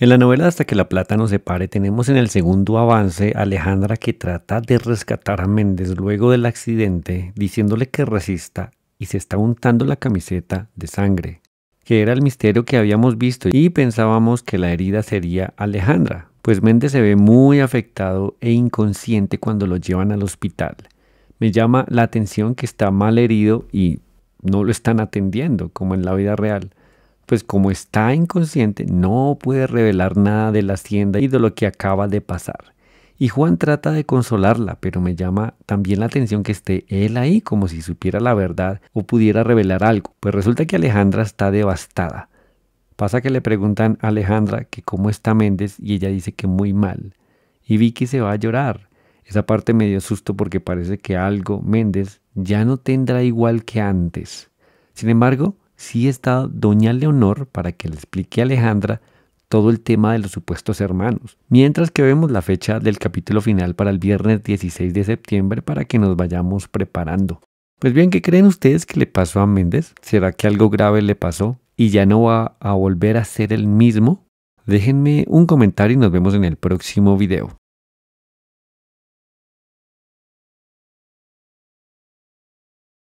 En la novela Hasta que la plata nos separe tenemos en el segundo avance a Alejandra que trata de rescatar a Méndez luego del accidente diciéndole que resista y se está untando la camiseta de sangre, que era el misterio que habíamos visto y pensábamos que la herida sería Alejandra, pues Méndez se ve muy afectado e inconsciente cuando lo llevan al hospital. Me llama la atención que está mal herido y no lo están atendiendo como en la vida real pues como está inconsciente, no puede revelar nada de la hacienda y de lo que acaba de pasar. Y Juan trata de consolarla, pero me llama también la atención que esté él ahí como si supiera la verdad o pudiera revelar algo, pues resulta que Alejandra está devastada. Pasa que le preguntan a Alejandra que cómo está Méndez y ella dice que muy mal. Y Vicky se va a llorar. Esa parte me dio susto porque parece que algo, Méndez, ya no tendrá igual que antes. Sin embargo, sí está doña Leonor para que le explique a Alejandra todo el tema de los supuestos hermanos. Mientras que vemos la fecha del capítulo final para el viernes 16 de septiembre para que nos vayamos preparando. Pues bien, ¿qué creen ustedes que le pasó a Méndez? ¿Será que algo grave le pasó y ya no va a volver a ser el mismo? Déjenme un comentario y nos vemos en el próximo video.